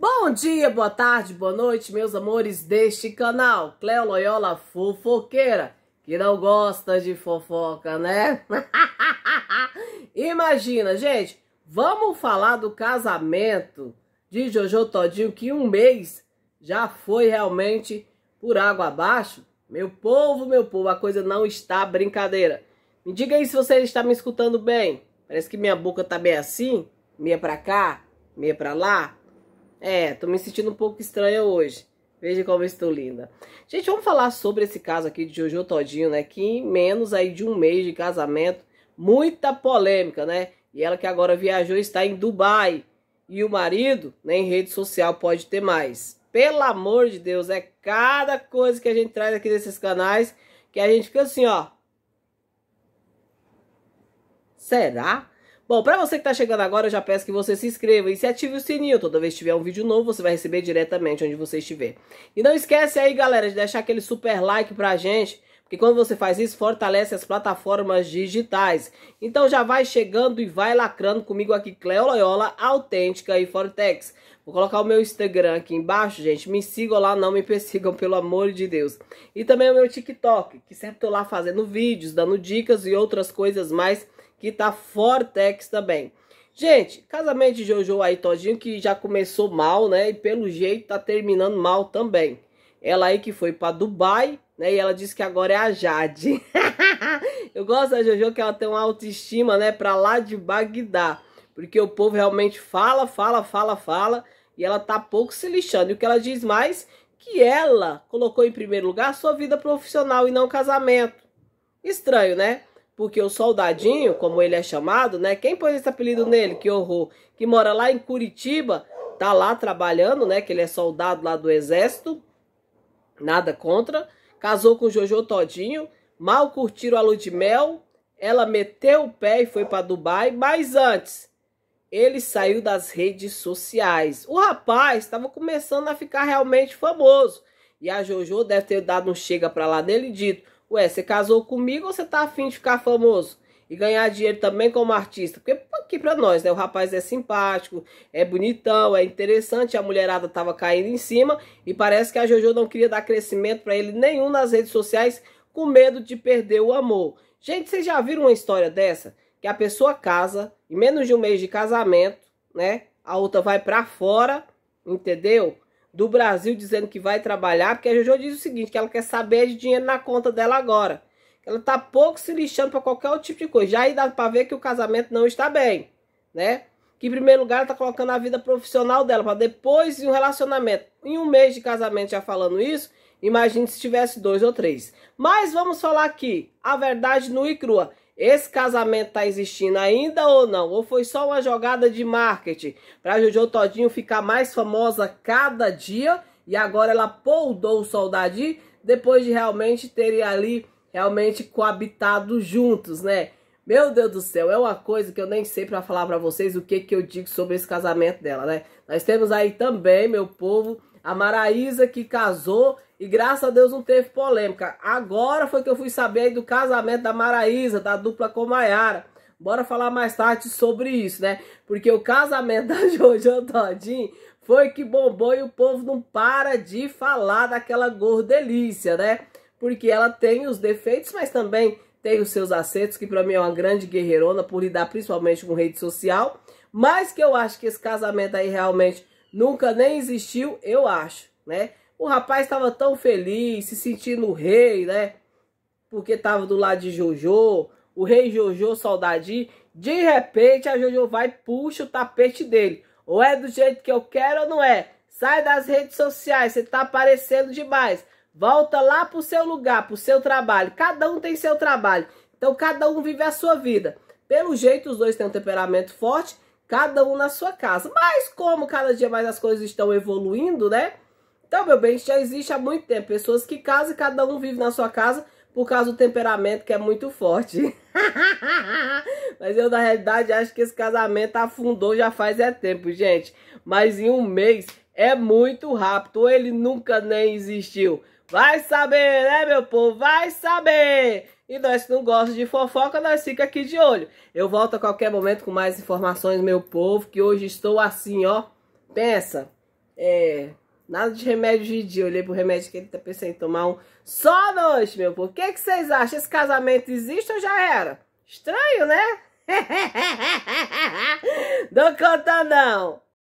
Bom dia, boa tarde, boa noite, meus amores deste canal. Cléo Loyola Fofoqueira, que não gosta de fofoca, né? Imagina, gente, vamos falar do casamento de Jojo Todinho, que um mês já foi realmente por água abaixo. Meu povo, meu povo, a coisa não está brincadeira. Me diga aí se você está me escutando bem. Parece que minha boca tá bem assim, meia pra cá, meia pra lá, é, tô me sentindo um pouco estranha hoje. Veja como estou linda. Gente, vamos falar sobre esse caso aqui de Jojo Todinho, né? Que em menos aí de um mês de casamento, muita polêmica, né? E ela que agora viajou está em Dubai. E o marido, nem né, rede social pode ter mais. Pelo amor de Deus, é cada coisa que a gente traz aqui nesses canais que a gente fica assim, ó. Será? Bom, para você que está chegando agora, eu já peço que você se inscreva e se ative o sininho. Toda vez que tiver um vídeo novo, você vai receber diretamente onde você estiver. E não esquece aí, galera, de deixar aquele super like para a gente, porque quando você faz isso, fortalece as plataformas digitais. Então já vai chegando e vai lacrando comigo aqui, Cleo Loyola, Autêntica e Fortex. Vou colocar o meu Instagram aqui embaixo, gente. Me sigam lá, não me persigam, pelo amor de Deus. E também o meu TikTok, que sempre tô lá fazendo vídeos, dando dicas e outras coisas mais que tá Fortex também. Gente, casamento de Jojo aí todinho que já começou mal, né? E pelo jeito tá terminando mal também. Ela aí que foi para Dubai, né? E ela disse que agora é a Jade. Eu gosto da Jojo que ela tem uma autoestima, né? Pra lá de Bagdá. Porque o povo realmente fala, fala, fala, fala. E ela tá pouco se lixando. E o que ela diz mais? Que ela colocou em primeiro lugar a sua vida profissional e não o casamento. Estranho, né? porque o soldadinho, como ele é chamado, né? Quem pôs esse apelido nele? Que horror! Que mora lá em Curitiba, tá lá trabalhando, né? Que ele é soldado lá do exército. Nada contra. Casou com Jojo Todinho, mal curtiram a lua de mel. Ela meteu o pé e foi para Dubai, mas antes ele saiu das redes sociais. O rapaz estava começando a ficar realmente famoso. E a Jojo deve ter dado um chega para lá nele e dito: Ué, você casou comigo ou você tá afim de ficar famoso? E ganhar dinheiro também como artista? Porque tá aqui pra nós, né? O rapaz é simpático, é bonitão, é interessante. A mulherada tava caindo em cima. E parece que a Jojo não queria dar crescimento para ele nenhum nas redes sociais. Com medo de perder o amor. Gente, vocês já viram uma história dessa? Que a pessoa casa, em menos de um mês de casamento, né? A outra vai pra fora, entendeu? do Brasil dizendo que vai trabalhar, porque a Jojo diz o seguinte, que ela quer saber de dinheiro na conta dela agora. Ela tá pouco se lixando para qualquer outro tipo de coisa. Já aí dá para ver que o casamento não está bem, né? Que em primeiro lugar ela tá colocando a vida profissional dela para depois em um relacionamento. Em um mês de casamento já falando isso, imagine se tivesse dois ou três. Mas vamos falar aqui a verdade nua e crua. Esse casamento tá existindo ainda ou não? Ou foi só uma jogada de marketing para Jojo Todinho ficar mais famosa cada dia e agora ela poudou o Soldadinho depois de realmente terem ali realmente coabitado juntos, né? Meu Deus do céu, é uma coisa que eu nem sei para falar para vocês o que que eu digo sobre esse casamento dela, né? Nós temos aí também, meu povo, a Maraísa que casou e graças a Deus não teve polêmica. Agora foi que eu fui saber aí do casamento da Maraísa, da dupla com Maiara. Bora falar mais tarde sobre isso, né? Porque o casamento da Jojo Todinho foi que bombou e o povo não para de falar daquela gordelícia, né? Porque ela tem os defeitos, mas também tem os seus acertos, que para mim é uma grande guerreirona por lidar principalmente com rede social. Mas que eu acho que esse casamento aí realmente nunca nem existiu, eu acho, né? O rapaz estava tão feliz, se sentindo rei, né? Porque estava do lado de Jojo, o rei Jojo, saudade. De repente, a Jojo vai e puxa o tapete dele. Ou é do jeito que eu quero ou não é. Sai das redes sociais, você tá aparecendo demais. Volta lá para o seu lugar, para o seu trabalho. Cada um tem seu trabalho. Então cada um vive a sua vida. Pelo jeito, os dois têm um temperamento forte, cada um na sua casa. Mas como cada dia mais as coisas estão evoluindo, né? Então, meu bem, já existe há muito tempo. Pessoas que casam e cada um vive na sua casa por causa do temperamento que é muito forte. Mas eu, na realidade, acho que esse casamento afundou já faz é tempo, gente. Mas em um mês é muito rápido. Ou ele nunca nem existiu. Vai saber, né, meu povo? Vai saber! E nós que não gostamos de fofoca, nós fica aqui de olho. Eu volto a qualquer momento com mais informações, meu povo, que hoje estou assim, ó. Pensa, é... Nada de remédio de dia. olhei pro remédio que ele tá pensando em tomar um só noite, meu povo. O que, é que vocês acham? Esse casamento existe ou já era? Estranho, né? Não conta não.